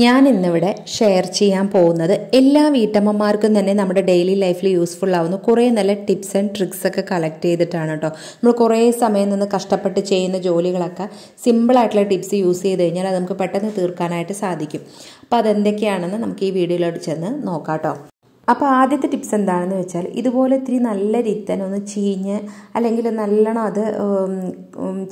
ഞാൻ ഇന്നിവിടെ ഷെയർ ചെയ്യാൻ പോകുന്നത് എല്ലാ വീട്ടമ്മമാർക്കും തന്നെ നമ്മുടെ ഡെയിലി ലൈഫിൽ യൂസ്ഫുൾ ആവുന്ന കുറേ നല്ല ടിപ്സ് ആൻഡ് ട്രിക്സ് ഒക്കെ കളക്ട് ചെയ്തിട്ടാണ് കേട്ടോ നമ്മൾ കുറേ സമയം നിന്ന് കഷ്ടപ്പെട്ട് ചെയ്യുന്ന ജോലികളൊക്കെ സിമ്പിളായിട്ടുള്ള ടിപ്സ് യൂസ് ചെയ്ത് കഴിഞ്ഞാൽ അത് നമുക്ക് പെട്ടെന്ന് തീർക്കാനായിട്ട് സാധിക്കും അപ്പോൾ അതെന്തൊക്കെയാണെന്ന് നമുക്ക് ഈ വീഡിയോയിലോട്ട് ചെന്ന് നോക്കാം കേട്ടോ അപ്പോൾ ആദ്യത്തെ ടിപ്സ് എന്താണെന്ന് വെച്ചാൽ ഇതുപോലെ ഇത്തിരി നല്ല രീതി തന്നെ ഒന്ന് ചീഞ്ഞ് അല്ലെങ്കിൽ നല്ലോണം അത്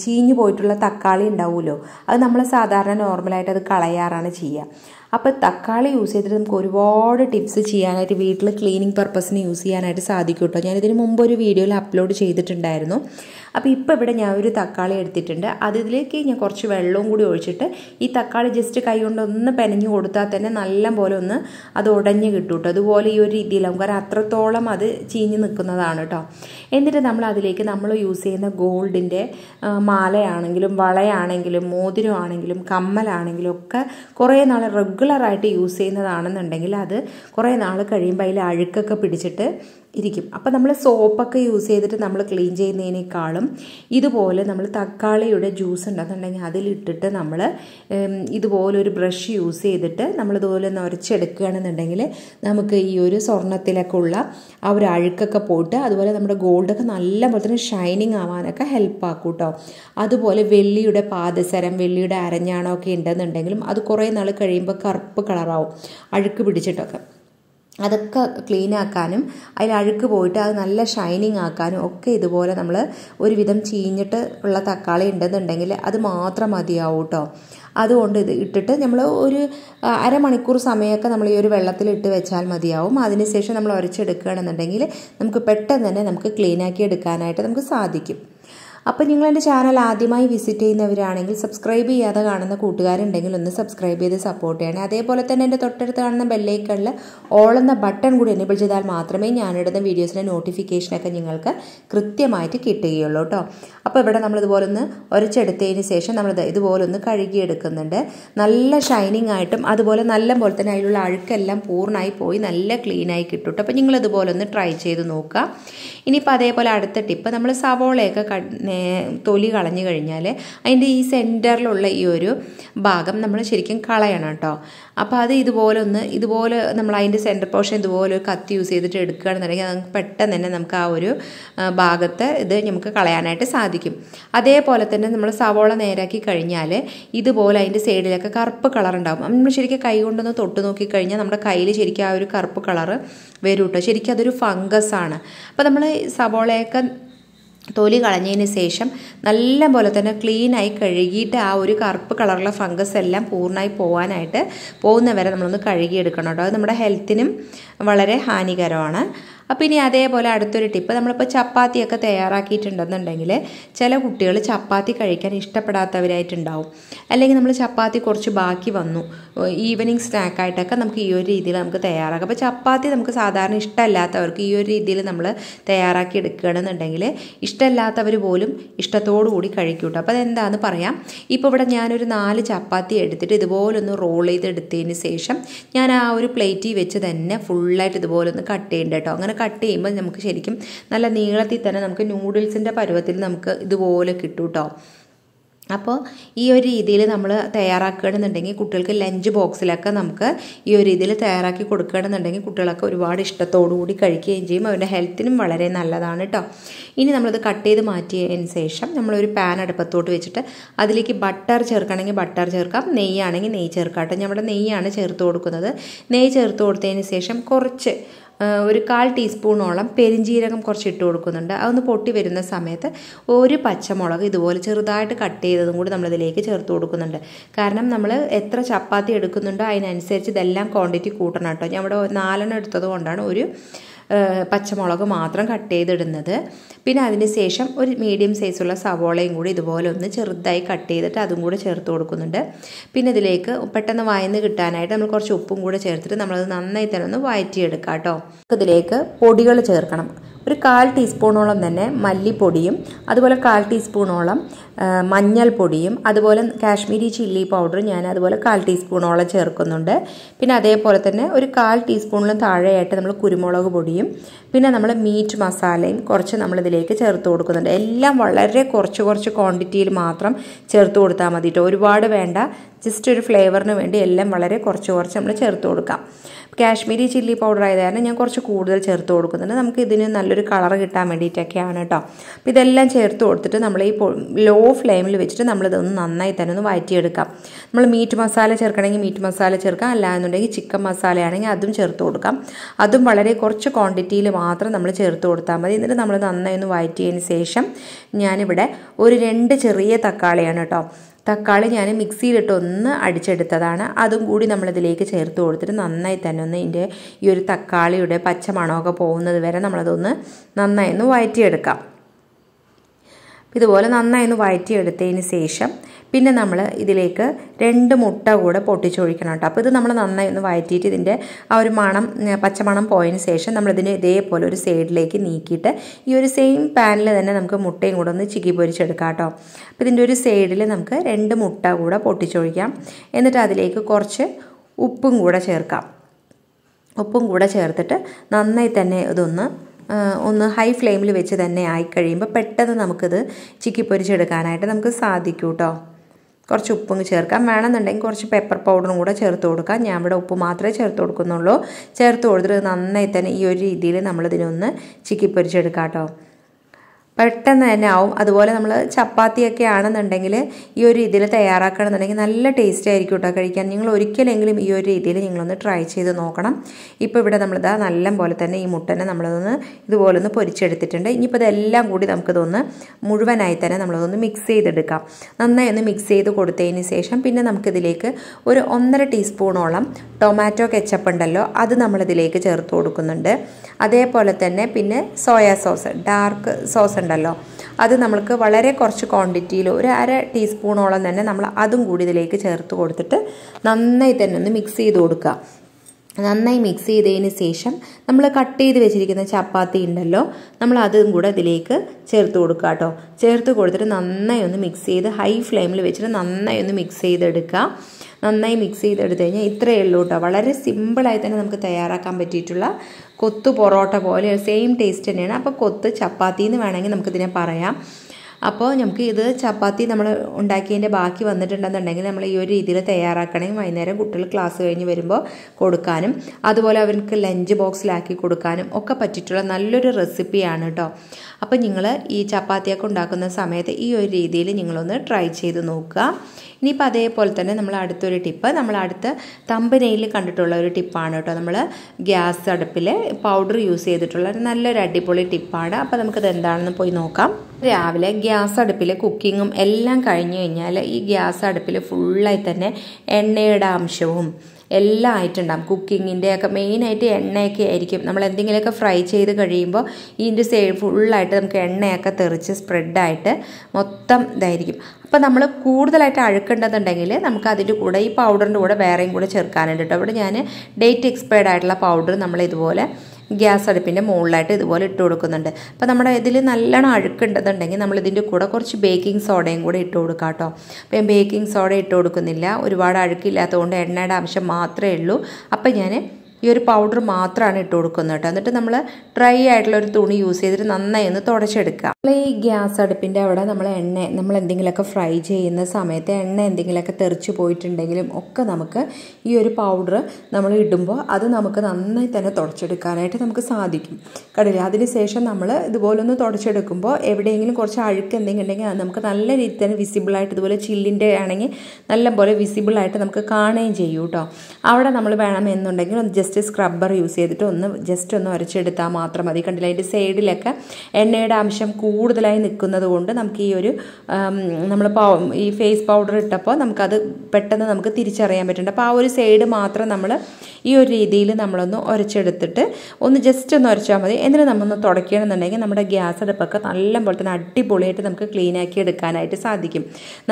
ചീഞ്ഞു പോയിട്ടുള്ള തക്കാളി ഉണ്ടാവുമല്ലോ അത് നമ്മൾ സാധാരണ നോർമലായിട്ട് അത് കളയാറാണ് ചെയ്യുക അപ്പോൾ തക്കാളി യൂസ് ചെയ്തിട്ട് നമുക്ക് ഒരുപാട് ടിപ്സ് ചെയ്യാനായിട്ട് വീട്ടിൽ ക്ലീനിങ് പർപ്പസിന് യൂസ് ചെയ്യാനായിട്ട് സാധിക്കും കേട്ടോ ഞാനിതിന് മുമ്പ് ഒരു വീഡിയോയിൽ അപ്ലോഡ് ചെയ്തിട്ടുണ്ടായിരുന്നു അപ്പോൾ ഇപ്പോൾ ഇവിടെ ഞാൻ ഒരു തക്കാളി എടുത്തിട്ടുണ്ട് അതിലേക്ക് ഞാൻ കുറച്ച് വെള്ളവും കൂടി ഒഴിച്ചിട്ട് ഈ തക്കാളി ജസ്റ്റ് കൈ കൊണ്ട് ഒന്ന് പെനഞ്ഞു കൊടുത്താൽ തന്നെ നല്ല പോലെ ഒന്ന് അത് ഉടഞ്ഞ് കിട്ടും കേട്ടോ അതുപോലെ ഈ ഒരു രീതിയിലാവും കാരണം അത്രത്തോളം അത് ചീഞ്ഞ് നിൽക്കുന്നതാണ് കേട്ടോ എന്നിട്ട് നമ്മൾ അതിലേക്ക് നമ്മൾ യൂസ് ചെയ്യുന്ന ഗോൾഡിൻ്റെ മാലയാണെങ്കിലും വളയാണെങ്കിലും മോതിരമാണെങ്കിലും കമ്മലാണെങ്കിലും ഒക്കെ കുറേ നാൾ റെഗുലറായിട്ട് യൂസ് ചെയ്യുന്നതാണെന്നുണ്ടെങ്കിൽ അത് കുറേ നാൾ കഴിയുമ്പോൾ അതിൽ അഴുക്കൊക്കെ പിടിച്ചിട്ട് ഇരിക്കും അപ്പോൾ നമ്മൾ സോപ്പൊക്കെ യൂസ് ചെയ്തിട്ട് നമ്മൾ ക്ലീൻ ചെയ്യുന്നതിനേക്കാളും ഇതുപോലെ നമ്മൾ തക്കാളിയുടെ ജ്യൂസ് ഉണ്ടെന്നുണ്ടെങ്കിൽ അതിലിട്ടിട്ട് നമ്മൾ ഇതുപോലെ ഒരു ബ്രഷ് യൂസ് ചെയ്തിട്ട് നമ്മളിതുപോലെ നൊരച്ചെടുക്കുകയാണെന്നുണ്ടെങ്കിൽ നമുക്ക് ഈ ഒരു സ്വർണ്ണത്തിലൊക്കെ ഉള്ള ആ ഒരു അഴുക്കൊക്കെ പോയിട്ട് അതുപോലെ നമ്മുടെ ഗോൾഡൊക്കെ നല്ല പോലെ തന്നെ ഷൈനിങ് ആവാനൊക്കെ ഹെൽപ്പാക്കും കേട്ടോ അതുപോലെ വെള്ളിയുടെ പാദസരം വെള്ളിയുടെ അരഞ്ഞാണമൊക്കെ ഉണ്ടെന്നുണ്ടെങ്കിലും അത് കുറേ നാൾ കഴിയുമ്പോൾ കറുപ്പ് കളറാവും അഴുക്ക് പിടിച്ചിട്ടൊക്കെ അതൊക്കെ ക്ലീൻ ആക്കാനും അതിൽ അഴുക്ക് പോയിട്ട് അത് നല്ല ഷൈനിങ് ആക്കാനും ഒക്കെ ഇതുപോലെ നമ്മൾ ഒരുവിധം ചീഞ്ഞിട്ട് ഉള്ള തക്കാളി ഉണ്ടെന്നുണ്ടെങ്കിൽ അത് മാത്രം മതിയാവും കേട്ടോ അതുകൊണ്ട് ഇത് ഇട്ടിട്ട് നമ്മൾ ഒരു അരമണിക്കൂർ സമയമൊക്കെ നമ്മൾ ഈ ഒരു വെള്ളത്തിൽ ഇട്ട് വെച്ചാൽ മതിയാവും അതിനുശേഷം നമ്മൾ ഉരച്ചെടുക്കുകയാണെന്നുണ്ടെങ്കിൽ നമുക്ക് പെട്ടെന്ന് തന്നെ നമുക്ക് ക്ലീനാക്കി എടുക്കാനായിട്ട് നമുക്ക് സാധിക്കും അപ്പോൾ നിങ്ങൾ എൻ്റെ ചാനൽ ആദ്യമായി വിസിറ്റ് ചെയ്യുന്നവരാണെങ്കിൽ സബ്സ്ക്രൈബ് ചെയ്യാതെ കാണുന്ന കൂട്ടുകാരുണ്ടെങ്കിൽ ഒന്ന് സബ്സ്ക്രൈബ് ചെയ്ത് സപ്പോർട്ട് ചെയ്യണം അതേപോലെ തന്നെ എൻ്റെ തൊട്ടടുത്ത് കാണുന്ന ബെല്ലൈക്കണിൽ ഓൾ എന്ന ബട്ടൺ കൂടി എനേബിൾ ചെയ്താൽ മാത്രമേ ഞാനിടുന്ന വീഡിയോസിൻ്റെ നോട്ടിഫിക്കേഷനൊക്കെ നിങ്ങൾക്ക് കൃത്യമായിട്ട് കിട്ടുകയുള്ളൂ കേട്ടോ അപ്പോൾ ഇവിടെ നമ്മളിതുപോലെ ഒന്ന് ഒരച്ചെടുത്തതിന് ശേഷം നമ്മൾ ഇതുപോലെ ഒന്ന് കഴുകിയെടുക്കുന്നുണ്ട് നല്ല ഷൈനിങ് ആയിട്ടും അതുപോലെ നല്ല പോലെ തന്നെ അതിലുള്ള അഴുക്കെല്ലാം പൂർണ്ണമായി പോയി നല്ല ക്ലീനായി കിട്ടും കേട്ടോ അപ്പോൾ നിങ്ങളിതുപോലെ ഒന്ന് ട്രൈ ചെയ്ത് നോക്കുക ഇനിയിപ്പോൾ അതേപോലെ അടുത്ത ടിപ്പ് നമ്മൾ സവോളയൊക്കെ തൊലി കളഞ്ഞു കഴിഞ്ഞാൽ അതിൻ്റെ ഈ സെൻറ്ററിലുള്ള ഈ ഒരു ഭാഗം നമ്മൾ ശരിക്കും കളയണം കേട്ടോ അപ്പോൾ അത് ഇതുപോലെ ഒന്ന് ഇതുപോലെ നമ്മൾ അതിൻ്റെ സെൻറ്റർ പോർഷൻ ഇതുപോലെ ഒരു കത്തി യൂസ് ചെയ്തിട്ട് എടുക്കുകയാണെന്നുണ്ടെങ്കിൽ നമുക്ക് പെട്ടെന്ന് തന്നെ നമുക്ക് ആ ഒരു ഭാഗത്ത് ഇത് നമുക്ക് കളയാനായിട്ട് സാധിക്കും അതേപോലെ തന്നെ നമ്മൾ സവോള നേരാക്കി കഴിഞ്ഞാൽ ഇതുപോലെ അതിൻ്റെ സൈഡിലൊക്കെ കറുപ്പ് കളർ ഉണ്ടാകും നമ്മൾ ശരിക്കും കൈ കൊണ്ടൊന്ന് തൊട്ട് നോക്കിക്കഴിഞ്ഞാൽ നമ്മുടെ കയ്യിൽ ശരിക്കും ആ ഒരു കറുപ്പ് കളറ് വരും കേട്ടോ ശരിക്കും അതൊരു ഫംഗസ് ആണ് അപ്പോൾ നമ്മൾ സവോളയൊക്കെ തൊലി കളഞ്ഞതിന് ശേഷം നല്ല പോലെ തന്നെ ക്ലീനായി കഴുകിയിട്ട് ആ ഒരു കറുപ്പ് കളറുള്ള ഫംഗസ് എല്ലാം പൂർണ്ണമായി പോകാനായിട്ട് പോകുന്നവരെ നമ്മളൊന്ന് കഴുകിയെടുക്കണം കേട്ടോ അത് നമ്മുടെ ഹെൽത്തിനും വളരെ ഹാനികരമാണ് അപ്പോൾ ഇനി അതേപോലെ അടുത്തൊരു ടിപ്പ് നമ്മളിപ്പോൾ ചപ്പാത്തിയൊക്കെ തയ്യാറാക്കിയിട്ടുണ്ടെന്നുണ്ടെങ്കിൽ ചില കുട്ടികൾ ചപ്പാത്തി കഴിക്കാൻ ഇഷ്ടപ്പെടാത്തവരായിട്ടുണ്ടാവും അല്ലെങ്കിൽ നമ്മൾ ചപ്പാത്തി കുറച്ച് ബാക്കി വന്നു ഈവനിങ് സ്നാക്കായിട്ടൊക്കെ നമുക്ക് ഈ ഒരു രീതിയിൽ നമുക്ക് തയ്യാറാക്കാം അപ്പോൾ ചപ്പാത്തി നമുക്ക് സാധാരണ ഇഷ്ടമല്ലാത്തവർക്ക് ഈ ഒരു രീതിയിൽ നമ്മൾ തയ്യാറാക്കി എടുക്കുകയാണെന്നുണ്ടെങ്കിൽ ഇഷ്ടമല്ലാത്തവർ പോലും ഇഷ്ടത്തോടു കൂടി കഴിക്കൂട്ടോ അപ്പോൾ അതെന്താണെന്ന് പറയാം ഇപ്പോൾ ഇവിടെ ഞാനൊരു നാല് ചപ്പാത്തി എടുത്തിട്ട് ഇതുപോലൊന്ന് റോൾ ചെയ്തെടുത്തതിന് ശേഷം ഞാൻ ആ ഒരു പ്ലേറ്റിൽ വെച്ച് തന്നെ ഫുള്ളായിട്ട് ഇതുപോലൊന്ന് കട്ട് ചെയ്യേണ്ട കേട്ടോ അങ്ങനെ കട്ട് ചെയ്യുമ്പോൾ നമുക്ക് ശരിക്കും നല്ല നീളത്തിൽ തന്നെ നമുക്ക് നൂഡിൽസിൻ്റെ പരുവത്തിൽ നമുക്ക് ഇതുപോലെ കിട്ടും കേട്ടോ അപ്പോൾ ഈ ഒരു രീതിയിൽ നമ്മൾ തയ്യാറാക്കുകയാണെന്നുണ്ടെങ്കിൽ കുട്ടികൾക്ക് ലഞ്ച് ബോക്സിലൊക്കെ നമുക്ക് ഈ ഒരു രീതിയിൽ തയ്യാറാക്കി കൊടുക്കുകയാണെന്നുണ്ടെങ്കിൽ കുട്ടികളൊക്കെ ഒരുപാട് ഇഷ്ടത്തോടുകൂടി കഴിക്കുകയും ചെയ്യും അവരുടെ ഹെൽത്തിനും വളരെ നല്ലതാണ് കേട്ടോ ഇനി നമ്മളത് കട്ട് ചെയ്ത് മാറ്റിയതിന് ശേഷം നമ്മളൊരു പാൻ അടുപ്പത്തോട്ട് വെച്ചിട്ട് അതിലേക്ക് ബട്ടർ ചേർക്കണമെങ്കിൽ ബട്ടർ ചേർക്കാം നെയ്യാണെങ്കിൽ നെയ്യ് ചേർക്കാം കേട്ടോ നമ്മുടെ നെയ്യാണ് ചേർത്ത് കൊടുക്കുന്നത് നെയ്യ് ചേർത്ത് കൊടുത്തതിന് ശേഷം കുറച്ച് ഒരു കാൽ ടീസ്പൂണോളം പെരിഞ്ജീരകം കുറച്ച് ഇട്ട് കൊടുക്കുന്നുണ്ട് അതൊന്ന് പൊട്ടി വരുന്ന സമയത്ത് ഒരു പച്ചമുളക് ഇതുപോലെ ചെറുതായിട്ട് കട്ട് ചെയ്തതും കൂടി നമ്മളിതിലേക്ക് ചേർത്ത് കൊടുക്കുന്നുണ്ട് കാരണം നമ്മൾ എത്ര ചപ്പാത്തി എടുക്കുന്നുണ്ടോ അതിനനുസരിച്ച് ഇതെല്ലാം ക്വാണ്ടിറ്റി കൂട്ടണം കേട്ടോ ഞാൻ ഇവിടെ നാലെണ്ണം എടുത്തത് കൊണ്ടാണ് ഒരു പച്ചമുളക് മാത്രം കട്ട് ചെയ്തിടുന്നത് പിന്നെ അതിന് ശേഷം ഒരു മീഡിയം സൈസുള്ള സവോളയും കൂടി ഇതുപോലെ ഒന്ന് ചെറുതായി കട്ട് ചെയ്തിട്ട് അതും കൂടെ ചേർത്ത് കൊടുക്കുന്നുണ്ട് പിന്നെ ഇതിലേക്ക് പെട്ടെന്ന് വായന്ന് കിട്ടാനായിട്ട് നമ്മൾ കുറച്ച് ഉപ്പും കൂടെ ചേർത്തിട്ട് നമ്മളത് നന്നായി തന്നെ ഒന്ന് വയറ്റിയെടുക്കാം കേട്ടോ ഇതിലേക്ക് പൊടികൾ ചേർക്കണം ഒരു കാൽ ടീസ്പൂണോളം തന്നെ മല്ലിപ്പൊടിയും അതുപോലെ കാൽ ടീസ്പൂണോളം മഞ്ഞൾപ്പൊടിയും അതുപോലെ കാശ്മീരി ചില്ലി പൗഡർ ഞാൻ അതുപോലെ കാൽ ടീസ്പൂണോളം ചേർക്കുന്നുണ്ട് പിന്നെ അതേപോലെ തന്നെ ഒരു കാൽ ടീസ്പൂണിലും താഴെയായിട്ട് നമ്മൾ കുരുമുളക് പൊടിയും പിന്നെ നമ്മൾ മീറ്റ് മസാലയും കുറച്ച് നമ്മളിതിലേക്ക് ചേർത്ത് കൊടുക്കുന്നുണ്ട് എല്ലാം വളരെ കുറച്ച് കുറച്ച് ക്വാണ്ടിറ്റിയിൽ മാത്രം ചേർത്ത് കൊടുത്താൽ മതി ഒരുപാട് വേണ്ട ജസ്റ്റ് ഒരു ഫ്ലേവറിന് വേണ്ടി എല്ലാം വളരെ കുറച്ച് കുറച്ച് നമ്മൾ ചേർത്ത് കൊടുക്കാം കാശ്മീരി ചില്ലി പൗഡർ ആയത് കാരണം ഞാൻ കുറച്ച് കൂടുതൽ ചേർത്ത് കൊടുക്കുന്നുണ്ട് നമുക്ക് ഇതിന് നല്ലൊരു കളർ കിട്ടാൻ വേണ്ടിയിട്ടൊക്കെയാണ് കേട്ടോ അപ്പോൾ ഇതെല്ലാം ചേർത്ത് കൊടുത്തിട്ട് നമ്മൾ ഈ ലോ ഫ്ലെയിമിൽ വെച്ചിട്ട് നമ്മളിതൊന്ന് നന്നായി തന്നെ ഒന്ന് വഴറ്റിയെടുക്കാം നമ്മൾ മീറ്റ് മസാല ചേർക്കണമെങ്കിൽ മീറ്റ് മസാല ചേർക്കാം അല്ലാന്നുണ്ടെങ്കിൽ ചിക്കൻ മസാലയാണെങ്കിൽ അതും ചേർത്ത് കൊടുക്കാം അതും വളരെ കുറച്ച് ക്വാണ്ടിറ്റിയിൽ മാത്രം നമ്മൾ ചേർത്ത് കൊടുത്താൽ മതി എന്നിട്ട് നമ്മൾ നന്നായി ഒന്ന് വഴറ്റിയതിന് ശേഷം ഞാനിവിടെ ഒരു രണ്ട് ചെറിയ തക്കാളിയാണ് കേട്ടോ തക്കാളി ഞാൻ മിക്സിയിലിട്ട് ഒന്ന് അടിച്ചെടുത്തതാണ് അതും കൂടി നമ്മളിതിലേക്ക് ചേർത്ത് കൊടുത്തിട്ട് നന്നായി തന്നെ ഒന്ന് ഇതിൻ്റെ ഈ ഒരു തക്കാളിയുടെ പച്ചമണമൊക്കെ പോകുന്നത് വരെ നമ്മളതൊന്ന് നന്നായി ഒന്ന് വയറ്റിയെടുക്കാം ഇതുപോലെ നന്നായി ഒന്ന് വയറ്റിയെടുത്തതിന് ശേഷം പിന്നെ നമ്മൾ ഇതിലേക്ക് രണ്ട് മുട്ട കൂടെ പൊട്ടിച്ചൊഴിക്കണം കേട്ടോ അപ്പോൾ ഇത് നമ്മൾ നന്നായി ഒന്ന് വയറ്റിയിട്ട് ഇതിൻ്റെ ആ ഒരു മണം പച്ചമണം പോയതിന് ശേഷം നമ്മളിതിനെ ഇതേപോലെ ഒരു സൈഡിലേക്ക് നീക്കിയിട്ട് ഈ ഒരു സെയിം പാനിൽ തന്നെ നമുക്ക് മുട്ടയും കൂടെ ഒന്ന് ചിക്കി പൊരിച്ചെടുക്കാം കേട്ടോ അപ്പോൾ ഇതിൻ്റെ ഒരു സൈഡിൽ നമുക്ക് രണ്ട് മുട്ട കൂടെ പൊട്ടിച്ചൊഴിക്കാം എന്നിട്ട് അതിലേക്ക് കുറച്ച് ഉപ്പും കൂടെ ചേർക്കാം ഉപ്പും കൂടെ ചേർത്തിട്ട് നന്നായി തന്നെ ഇതൊന്ന് ഒന്ന് ഹൈ ഫ്ലെയിമിൽ വെച്ച് തന്നെ ആയി കഴിയുമ്പോൾ പെട്ടെന്ന് നമുക്കിത് ചിക്കി പൊരിച്ചെടുക്കാനായിട്ട് നമുക്ക് സാധിക്കും കേട്ടോ കുറച്ച് ഉപ്പും ചേർക്കാം വേണമെന്നുണ്ടെങ്കിൽ കുറച്ച് പെപ്പർ പൗഡറും കൂടെ ചേർത്ത് കൊടുക്കാം ഞാൻ ഇവിടെ ഉപ്പ് മാത്രമേ ചേർത്ത് കൊടുക്കുന്നുള്ളൂ ചേർത്ത് കൊടുത്തിട്ട് നന്നായി തന്നെ ഈ ഒരു രീതിയിൽ നമ്മളിതിനൊന്ന് ചിക്കി പൊരിച്ചെടുക്കാം കേട്ടോ പെട്ടെന്ന് തന്നെ ആവും അതുപോലെ നമ്മൾ ചപ്പാത്തിയൊക്കെ ആണെന്നുണ്ടെങ്കിൽ ഈ ഒരു രീതിയിൽ തയ്യാറാക്കണമെന്നുണ്ടെങ്കിൽ നല്ല ടേസ്റ്റ് ആയിരിക്കും കേട്ടോ കഴിക്കാൻ നിങ്ങൾ ഒരിക്കലെങ്കിലും ഈ ഒരു രീതിയിൽ നിങ്ങളൊന്ന് ട്രൈ ചെയ്ത് നോക്കണം ഇപ്പോൾ ഇവിടെ നമ്മളിതാ നല്ല പോലെ തന്നെ ഈ മുട്ടനെ നമ്മളതൊന്ന് ഇതുപോലെ ഒന്ന് പൊരിച്ചെടുത്തിട്ടുണ്ട് ഇനിയിപ്പോൾ ഇതെല്ലാം കൂടി നമുക്കിതൊന്ന് മുഴുവനായി തന്നെ നമ്മളതൊന്ന് മിക്സ് ചെയ്തെടുക്കാം നന്നായി ഒന്ന് മിക്സ് ചെയ്ത് കൊടുത്തതിന് ശേഷം പിന്നെ നമുക്കിതിലേക്ക് ഒരു ഒന്നര ടീസ്പൂണോളം ടൊമാറ്റോ കെച്ചപ്പ് ഉണ്ടല്ലോ അത് നമ്മളിതിലേക്ക് ചേർത്ത് കൊടുക്കുന്നുണ്ട് അതേപോലെ തന്നെ പിന്നെ സോയാ സോസ് ഡാർക്ക് സോസ് ഉണ്ടല്ലോ അത് നമ്മൾക്ക് വളരെ കുറച്ച് ക്വാണ്ടിറ്റിയിൽ ഒരു അര ടീസ്പൂണോളം തന്നെ നമ്മൾ അതും കൂടി ഇതിലേക്ക് ചേർത്ത് കൊടുത്തിട്ട് നന്നായി തന്നെ ഒന്ന് മിക്സ് ചെയ്ത് കൊടുക്കുക നന്നായി മിക്സ് ചെയ്തതിന് ശേഷം നമ്മൾ കട്ട് ചെയ്ത് വെച്ചിരിക്കുന്ന ചപ്പാത്തി ഉണ്ടല്ലോ നമ്മൾ അതും കൂടെ ഇതിലേക്ക് ചേർത്ത് കൊടുക്കുക കേട്ടോ ചേർത്ത് കൊടുത്തിട്ട് നന്നായി ഒന്ന് മിക്സ് ചെയ്ത് ഹൈ ഫ്ലെയിമിൽ വെച്ചിട്ട് നന്നായി ഒന്ന് മിക്സ് ചെയ്തെടുക്കുക നന്നായി മിക്സ് ചെയ്തെടുത്തു കഴിഞ്ഞാൽ ഇത്രയേ ഉള്ളൂ കേട്ടോ വളരെ സിമ്പിളായി തന്നെ നമുക്ക് തയ്യാറാക്കാൻ പറ്റിയിട്ടുള്ള കൊത്തു പൊറോട്ട പോലെ സെയിം ടേസ്റ്റ് തന്നെയാണ് അപ്പോൾ കൊത്ത് ചപ്പാത്തി എന്ന് വേണമെങ്കിൽ നമുക്കിതിനെ പറയാം അപ്പോൾ നമുക്ക് ഇത് ചപ്പാത്തി നമ്മൾ ഉണ്ടാക്കിയതിൻ്റെ ബാക്കി വന്നിട്ടുണ്ടെന്നുണ്ടെങ്കിൽ നമ്മൾ ഈ ഒരു രീതിയിൽ തയ്യാറാക്കണമെങ്കിൽ വൈകുന്നേരം കുട്ടികൾ ക്ലാസ് കഴിഞ്ഞ് വരുമ്പോൾ കൊടുക്കാനും അതുപോലെ അവർക്ക് ലഞ്ച് ബോക്സിലാക്കി കൊടുക്കാനും ഒക്കെ പറ്റിയിട്ടുള്ള നല്ലൊരു റെസിപ്പിയാണ് കേട്ടോ അപ്പോൾ നിങ്ങൾ ഈ ചപ്പാത്തിയൊക്കെ ഉണ്ടാക്കുന്ന സമയത്ത് ഈ ഒരു രീതിയിൽ നിങ്ങളൊന്ന് ട്രൈ ചെയ്ത് നോക്കുക ഇനിയിപ്പോൾ അതേപോലെ തന്നെ നമ്മൾ അടുത്തൊരു ടിപ്പ് നമ്മൾ അടുത്ത് തമ്പനയിൽ കണ്ടിട്ടുള്ള ഒരു ടിപ്പാണ് കേട്ടോ നമ്മൾ ഗ്യാസ് അടുപ്പിൽ പൗഡർ യൂസ് ചെയ്തിട്ടുള്ള ഒരു നല്ലൊരു അടിപൊളി ടിപ്പാണ് അപ്പോൾ നമുക്കത് എന്താണെന്ന് പോയി നോക്കാം രാവിലെ ഗ്യാസ് അടുപ്പിൽ കുക്കിങ്ങും എല്ലാം കഴിഞ്ഞു കഴിഞ്ഞാൽ ഈ ഗ്യാസ് അടുപ്പിൽ ഫുള്ളായി തന്നെ എണ്ണയുടെ അംശവും എല്ലാം ആയിട്ടുണ്ടാകും കുക്കിങ്ങിൻ്റെ ഒക്കെ മെയിനായിട്ട് എണ്ണയൊക്കെ ആയിരിക്കും നമ്മൾ എന്തെങ്കിലുമൊക്കെ ഫ്രൈ ചെയ്ത് കഴിയുമ്പോൾ ഇതിൻ്റെ സൈഡ് ഫുള്ളായിട്ട് നമുക്ക് എണ്ണയൊക്കെ തെറിച്ച് സ്പ്രെഡായിട്ട് മൊത്തം ഇതായിരിക്കും ഇപ്പം നമ്മൾ കൂടുതലായിട്ട് അഴുക്കേണ്ടതുണ്ടെങ്കിൽ നമുക്ക് അതിൻ്റെ കൂടെ ഈ പൗഡറിൻ്റെ കൂടെ വേറെയും കൂടെ ചേർക്കാനുണ്ട് കേട്ടോ ഇവിടെ ഞാൻ ഡേറ്റ് എക്സ്പയർഡ് ആയിട്ടുള്ള പൗഡർ നമ്മൾ ഇതുപോലെ ഗ്യാസ് അടുപ്പിൻ്റെ മുകളിലായിട്ട് ഇതുപോലെ ഇട്ട് കൊടുക്കുന്നുണ്ട് അപ്പോൾ നമ്മുടെ ഇതിൽ നല്ലോണം അഴുക്കേണ്ടതുണ്ടെങ്കിൽ നമ്മൾ ഇതിൻ്റെ കൂടെ കുറച്ച് ബേക്കിംഗ് സോഡയും കൂടെ ഇട്ട് കൊടുക്കാം കേട്ടോ അപ്പോൾ ബേക്കിംഗ് സോഡ ഇട്ട് കൊടുക്കുന്നില്ല ഒരുപാട് അഴുക്കില്ലാത്തതുകൊണ്ട് എണ്ണയുടെ ആവശ്യം മാത്രമേ ഉള്ളൂ അപ്പോൾ ഞാൻ ഈ ഒരു പൗഡർ മാത്രമാണ് ഇട്ട് കൊടുക്കുന്നത് കേട്ടോ എന്നിട്ട് നമ്മൾ ഡ്രൈ ആയിട്ടുള്ള ഒരു തുണി യൂസ് ചെയ്തിട്ട് നന്നായി ഒന്ന് തുടച്ചെടുക്കുക നമ്മൾ ഈ ഗ്യാസ് അടുപ്പിൻ്റെ അവിടെ നമ്മൾ എണ്ണ നമ്മൾ എന്തെങ്കിലുമൊക്കെ ഫ്രൈ ചെയ്യുന്ന സമയത്ത് എണ്ണ എന്തെങ്കിലുമൊക്കെ തെറിച്ച് പോയിട്ടുണ്ടെങ്കിലും ഒക്കെ നമുക്ക് ഈ ഒരു പൗഡർ നമ്മൾ ഇടുമ്പോൾ അത് നമുക്ക് നന്നായി തന്നെ തുടച്ചെടുക്കാനായിട്ട് നമുക്ക് സാധിക്കും അതിന് ശേഷം നമ്മൾ ഇതുപോലൊന്ന് തുടച്ചെടുക്കുമ്പോൾ എവിടെയെങ്കിലും കുറച്ച് അഴുക്ക് എന്തെങ്കിലും ഉണ്ടെങ്കിൽ അത് നമുക്ക് നല്ല രീതിയിൽ തന്നെ വിസിബിളായിട്ട് ഇതുപോലെ ചില്ലിൻ്റെ ആണെങ്കിൽ നല്ല പോലെ വിസിബിളായിട്ട് നമുക്ക് കാണുകയും ചെയ്യും കേട്ടോ അവിടെ നമ്മൾ വേണമെന്നുണ്ടെങ്കിൽ ജസ്റ്റ് ജസ്റ്റ് സ്ക്രബ്ബർ യൂസ് ചെയ്തിട്ട് ഒന്ന് ജസ്റ്റ് ഒന്ന് ഉരച്ചെടുത്താൽ മാത്രം മതി കണ്ടില്ല അതിൻ്റെ സൈഡിലൊക്കെ എണ്ണയുടെ അംശം കൂടുതലായി നിൽക്കുന്നത് കൊണ്ട് നമുക്ക് ഈ ഒരു നമ്മൾ ഈ ഫേസ് പൗഡർ ഇട്ടപ്പോൾ നമുക്കത് പെട്ടെന്ന് നമുക്ക് തിരിച്ചറിയാൻ പറ്റുന്നുണ്ട് അപ്പോൾ ആ ഒരു സൈഡ് മാത്രം നമ്മൾ ഈ ഒരു രീതിയിൽ നമ്മളൊന്ന് ഉരച്ചെടുത്തിട്ട് ഒന്ന് ജസ്റ്റ് ഒന്ന് ഉരച്ചാൽ മതി എന്നിട്ട് നമ്മളൊന്ന് തുടക്കണമെന്നുണ്ടെങ്കിൽ നമ്മുടെ ഗ്യാസ് അടുപ്പൊക്കെ നല്ലപോലെ തന്നെ അടിപൊളിയായിട്ട് നമുക്ക് ക്ലീൻ ആക്കി എടുക്കാനായിട്ട് സാധിക്കും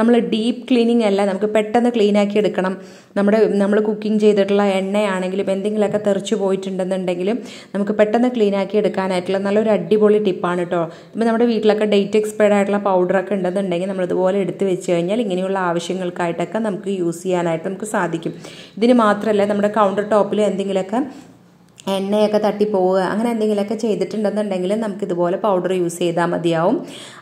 നമ്മൾ ഡീപ്പ് ക്ലീനിങ് അല്ല നമുക്ക് പെട്ടെന്ന് ക്ലീൻ ആക്കി എടുക്കണം നമ്മുടെ നമ്മൾ കുക്കിംഗ് ചെയ്തിട്ടുള്ള എണ്ണയാണെങ്കിലും എന്തെങ്കിലും എന്തെങ്കിലുമൊക്കെ തെറിച്ച് പോയിട്ടുണ്ടെന്നുണ്ടെങ്കിലും നമുക്ക് പെട്ടെന്ന് ക്ലീൻ ആക്കി എടുക്കാനായിട്ടുള്ള നല്ലൊരു അടിപൊളി ടിപ്പാണ് കേട്ടോ ഇപ്പോൾ നമ്മുടെ വീട്ടിലൊക്കെ ഡേറ്റ് എക്സ്പയർഡ് ആയിട്ടുള്ള പൗഡറൊക്കെ ഉണ്ടെന്നുണ്ടെങ്കിൽ നമ്മളിതുപോലെ എടുത്ത് വെച്ച് കഴിഞ്ഞാൽ ഇങ്ങനെയുള്ള ആവശ്യങ്ങൾക്കായിട്ടൊക്കെ നമുക്ക് യൂസ് ചെയ്യാനായിട്ട് നമുക്ക് സാധിക്കും ഇതിന് മാത്രമല്ല നമ്മുടെ കൗണ്ടർ ടോപ്പിൽ എന്തെങ്കിലുമൊക്കെ എണ്ണയൊക്കെ തട്ടിപ്പോവുക അങ്ങനെ എന്തെങ്കിലുമൊക്കെ ചെയ്തിട്ടുണ്ടെന്നുണ്ടെങ്കിൽ നമുക്ക് ഇതുപോലെ പൗഡർ യൂസ് ചെയ്താൽ മതിയാവും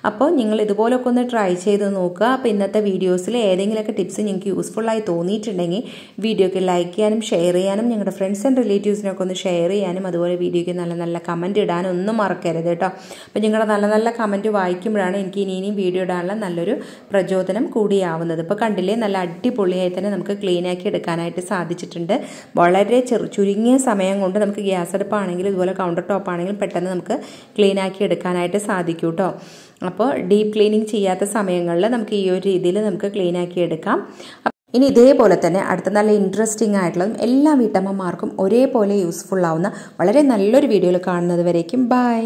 അപ്പോൾ നിങ്ങൾ ഇതുപോലൊക്കെ ഒന്ന് ട്രൈ ചെയ്ത് നോക്കുക അപ്പോൾ ഇന്നത്തെ വീഡിയോസിൽ ഏതെങ്കിലുമൊക്കെ ടിപ്സ് നിങ്ങൾക്ക് യൂസ്ഫുള്ളായി തോന്നിയിട്ടുണ്ടെങ്കിൽ വീഡിയോയ്ക്ക് ലൈക്ക് ചെയ്യാനും ഷെയർ ചെയ്യാനും ഞങ്ങളുടെ ഫ്രണ്ട്സ് ആൻഡ് റിലേറ്റീവ്സിനൊക്കെ ഒന്ന് ഷെയർ ചെയ്യാനും അതുപോലെ വീഡിയോയ്ക്ക് നല്ല നല്ല കമൻറ്റ് ഇടാനും ഒന്നും മറക്കരുത് കേട്ടോ അപ്പോൾ നിങ്ങളുടെ നല്ല നല്ല കമൻറ്റ് വായിക്കുമ്പോഴാണ് എനിക്ക് ഇനി ഇനിയും വീഡിയോ ഇടാനുള്ള നല്ലൊരു പ്രചോദനം കൂടിയാവുന്നത് ഇപ്പോൾ കണ്ടില്ലേ നല്ല അടിപൊളിയായി തന്നെ നമുക്ക് ക്ലീനാക്കി എടുക്കാനായിട്ട് സാധിച്ചിട്ടുണ്ട് വളരെ ചെറു ചുരുങ്ങിയ സമയം കൊണ്ട് നമുക്ക് ഗ്യാസ് അടുപ്പാണെങ്കിൽ ഇതുപോലെ കൗണ്ടർ ടോപ്പ് ആണെങ്കിലും പെട്ടെന്ന് നമുക്ക് ക്ലീൻ ആക്കി എടുക്കാനായിട്ട് സാധിക്കും കേട്ടോ അപ്പോൾ ഡീപ്പ് ക്ലീനിങ് ചെയ്യാത്ത സമയങ്ങളിൽ നമുക്ക് ഈ ഒരു രീതിയിൽ നമുക്ക് ക്ലീൻ ആക്കി എടുക്കാം ഇനി ഇതേപോലെ തന്നെ അടുത്ത നല്ല ഇൻട്രസ്റ്റിംഗ് ആയിട്ടുള്ളതും എല്ലാ വീട്ടമ്മമാർക്കും ഒരേപോലെ യൂസ്ഫുൾ ആവുന്ന വളരെ നല്ലൊരു വീഡിയോയിൽ കാണുന്നത് വരേക്കും ബൈ